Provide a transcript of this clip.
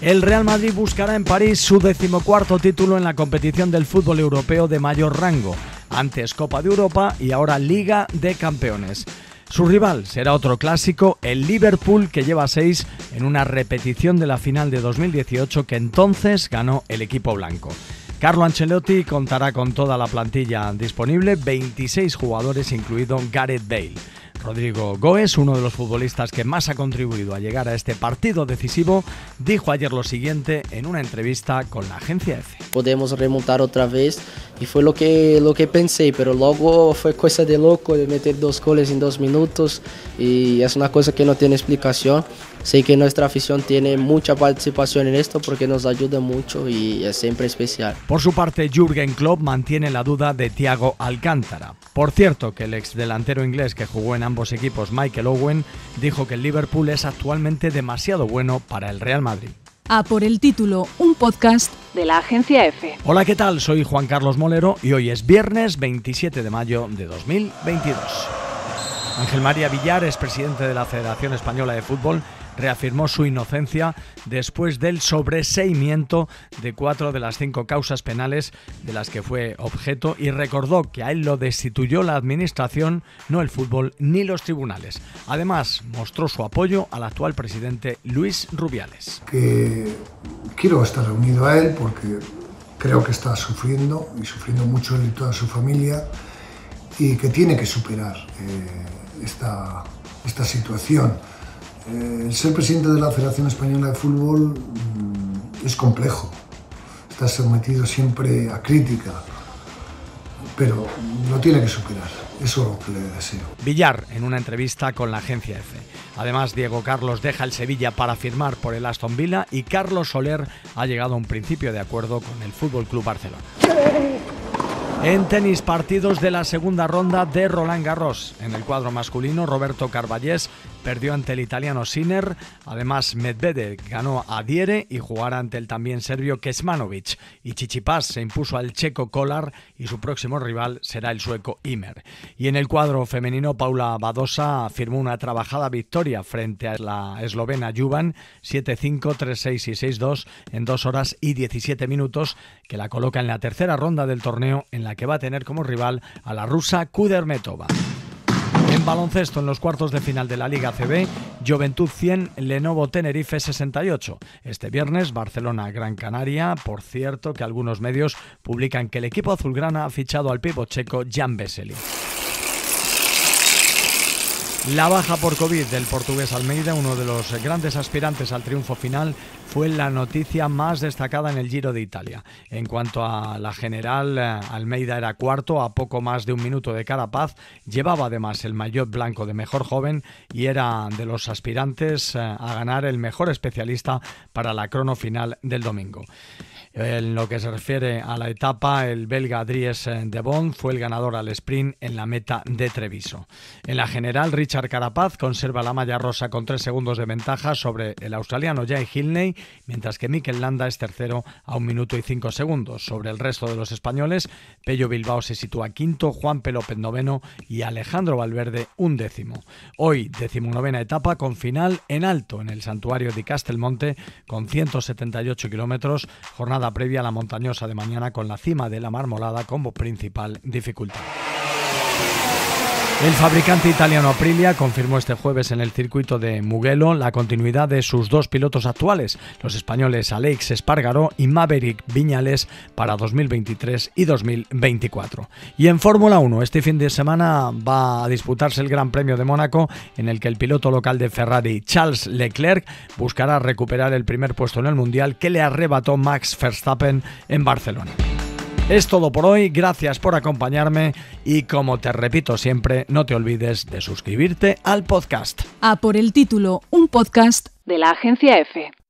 El Real Madrid buscará en París su decimocuarto título en la competición del fútbol europeo de mayor rango, antes Copa de Europa y ahora Liga de Campeones. Su rival será otro clásico, el Liverpool, que lleva seis en una repetición de la final de 2018 que entonces ganó el equipo blanco. Carlo Ancelotti contará con toda la plantilla disponible, 26 jugadores incluido Gareth Bale. Rodrigo Goes, uno de los futbolistas que más ha contribuido a llegar a este partido decisivo, dijo ayer lo siguiente en una entrevista con la agencia EFE. Podemos remontar otra vez y fue lo que, lo que pensé, pero luego fue cosa de loco de meter dos goles en dos minutos y es una cosa que no tiene explicación. Sé que nuestra afición tiene mucha participación en esto porque nos ayuda mucho y es siempre especial. Por su parte, Jürgen Klopp mantiene la duda de Thiago Alcántara. Por cierto, que el ex delantero inglés que jugó en ambos equipos, Michael Owen, dijo que el Liverpool es actualmente demasiado bueno para el Real Madrid. A por el título, un podcast de la agencia F. Hola, ¿qué tal? Soy Juan Carlos Molero y hoy es viernes 27 de mayo de 2022. Ángel María Villar es presidente de la Federación Española de Fútbol reafirmó su inocencia después del sobreseimiento de cuatro de las cinco causas penales de las que fue objeto y recordó que a él lo destituyó la administración, no el fútbol ni los tribunales. Además, mostró su apoyo al actual presidente Luis Rubiales. Que quiero estar reunido a él porque creo que está sufriendo y sufriendo mucho él y toda su familia y que tiene que superar eh, esta, esta situación el eh, ser presidente de la Federación Española de Fútbol mm, es complejo. Está sometido siempre a crítica, pero lo tiene que superar. Eso es lo que le deseo. Villar, en una entrevista con la agencia EFE. Además, Diego Carlos deja el Sevilla para firmar por el Aston Villa y Carlos Soler ha llegado a un principio de acuerdo con el Fútbol Club Barcelona. En tenis, partidos de la segunda ronda de Roland Garros. En el cuadro masculino, Roberto Carballés perdió ante el italiano Sinner. Además, Medvedev ganó a Diere y jugará ante el también serbio Kesmanovic. Y Chichipas se impuso al checo Kolar y su próximo rival será el sueco Imer. Y en el cuadro femenino, Paula Badosa firmó una trabajada victoria frente a la eslovena Juvan 7-5, 3-6 y 6-2 en 2 horas y 17 minutos, que la coloca en la tercera ronda del torneo en la que va a tener como rival a la rusa Kudermetova. En baloncesto, en los cuartos de final de la Liga CB, Juventud 100, Lenovo Tenerife 68. Este viernes, Barcelona, Gran Canaria. Por cierto, que algunos medios publican que el equipo azulgrana ha fichado al pivo checo Jan Vesely. La baja por COVID del portugués Almeida, uno de los grandes aspirantes al triunfo final, fue la noticia más destacada en el Giro de Italia. En cuanto a la general, eh, Almeida era cuarto a poco más de un minuto de Carapaz, llevaba además el maillot blanco de mejor joven y era de los aspirantes eh, a ganar el mejor especialista para la crono final del domingo. En lo que se refiere a la etapa, el belga Dries eh, de Bond fue el ganador al sprint en la meta de Treviso. En la general, Richard Carapaz conserva la malla rosa con tres segundos de ventaja sobre el australiano Jay Hilney, mientras que Mikel Landa es tercero a un minuto y cinco segundos. Sobre el resto de los españoles, Pello Bilbao se sitúa quinto, Juan Pelópez noveno y Alejandro Valverde décimo. Hoy, decimonovena etapa con final en alto en el santuario de Castelmonte con 178 kilómetros, jornada previa a la montañosa de mañana con la cima de la Marmolada como principal dificultad. El fabricante italiano Aprilia confirmó este jueves en el circuito de Mugello la continuidad de sus dos pilotos actuales, los españoles Alex Espargaró y Maverick Viñales, para 2023 y 2024. Y en Fórmula 1, este fin de semana va a disputarse el Gran Premio de Mónaco, en el que el piloto local de Ferrari, Charles Leclerc, buscará recuperar el primer puesto en el Mundial que le arrebató Max Verstappen en Barcelona. Es todo por hoy, gracias por acompañarme y como te repito siempre, no te olvides de suscribirte al podcast. A por el título, un podcast de la agencia F.